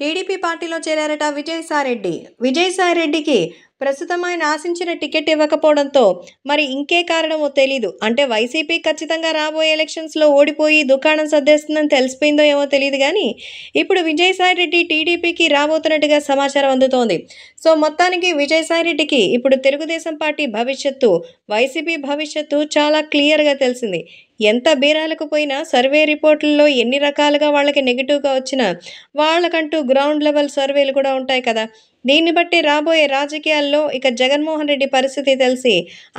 TDP పార్టీలో చేరారట విజయసాయిరెడ్డి విజయసాయిరెడ్డికి ప్రస్తుతం ఆయన ఆశించిన టికెట్ ఇవ్వకపోవడంతో మరి ఇంకే కారణమో తెలీదు అంటే వైసీపీ ఖచ్చితంగా రాబోయే ఎలక్షన్స్లో ఓడిపోయి దుకాణం సర్దేస్తుందని తెలిసిపోయిందో ఏమో తెలియదు కానీ ఇప్పుడు విజయసాయిరెడ్డి టీడీపీకి రాబోతున్నట్టుగా సమాచారం అందుతోంది సో మొత్తానికి విజయసాయిరెడ్డికి ఇప్పుడు తెలుగుదేశం పార్టీ భవిష్యత్తు వైసీపీ భవిష్యత్తు చాలా క్లియర్గా తెలిసింది ఎంత బీరాలకు పోయినా సర్వే రిపోర్టుల్లో ఎన్ని రకాలుగా వాళ్ళకి నెగిటివ్గా వచ్చినా వాళ్ళకంటూ గ్రౌండ్ లెవెల్ సర్వేలు కూడా ఉంటాయి కదా దీన్ని బట్టి రాబోయే రాజకీయాల్లో ఇక జగన్మోహన్ రెడ్డి పరిస్థితి తెలిసి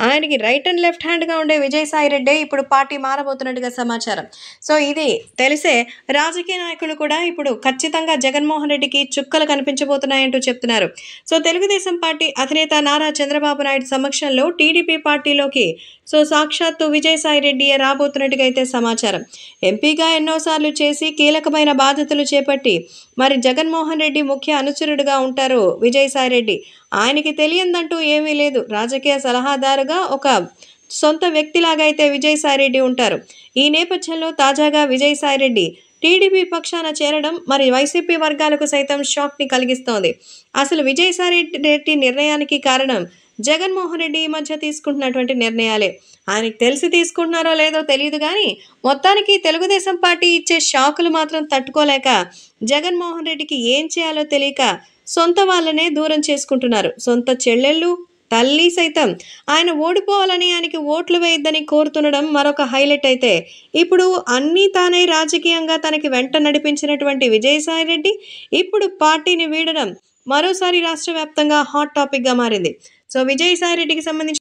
ఆయనకి రైట్ అండ్ లెఫ్ట్ హ్యాండ్గా ఉండే విజయసాయి రెడ్డి ఇప్పుడు పార్టీ మారబోతున్నట్టుగా సమాచారం సో ఇది తెలిసే రాజకీయ నాయకులు కూడా ఇప్పుడు ఖచ్చితంగా జగన్మోహన్ రెడ్డికి చుక్కలు కనిపించబోతున్నాయంటూ చెప్తున్నారు సో తెలుగుదేశం పార్టీ అధినేత నారా చంద్రబాబు నాయుడు సమక్షంలో టీడీపీ పార్టీలోకి సో సాక్షాత్తు విజయసాయి రెడ్డి రాబో కొనసాగుతున్నట్టుగా అయితే సమాచారం ఎంపీగా ఎన్నోసార్లు చేసి కీలకమైన బాధ్యతలు చేపట్టి మరి జగన్మోహన్ రెడ్డి ముఖ్య అనుచరుడుగా ఉంటారు విజయసాయి రెడ్డి ఆయనకి తెలియందంటూ ఏమీ లేదు రాజకీయ సలహాదారుగా ఒక సొంత వ్యక్తిలాగా అయితే రెడ్డి ఉంటారు ఈ నేపథ్యంలో తాజాగా విజయసాయి రెడ్డి టీడీపీ పక్షాన చేరడం మరి వైసీపీ వర్గాలకు సైతం షాక్ ని కలిగిస్తోంది అసలు విజయసాయి రెడ్డి నిర్ణయానికి కారణం జగన్మోహన్ రెడ్డి ఈ మధ్య తీసుకుంటున్నటువంటి నిర్ణయాలే ఆయనకు తెలిసి తీసుకుంటున్నారో లేదో తెలియదు కానీ మొత్తానికి తెలుగుదేశం పార్టీ ఇచ్చే షాకులు మాత్రం తట్టుకోలేక జగన్మోహన్ రెడ్డికి ఏం చేయాలో తెలియక సొంత వాళ్ళనే దూరం చేసుకుంటున్నారు సొంత చెల్లెళ్ళు తల్లి సైతం ఆయన ఓడిపోవాలని ఆయనకి ఓట్లు వేయద్దని కోరుతుండడం మరొక హైలైట్ అయితే ఇప్పుడు అన్నీ తానే రాజకీయంగా తనకి వెంట నడిపించినటువంటి విజయసాయి రెడ్డి ఇప్పుడు పార్టీని వీడడం మరోసారి రాష్ట్ర వ్యాప్తంగా హాట్ టాపిక్గా మారింది సో విజయసాయి రెడ్డికి సంబంధించి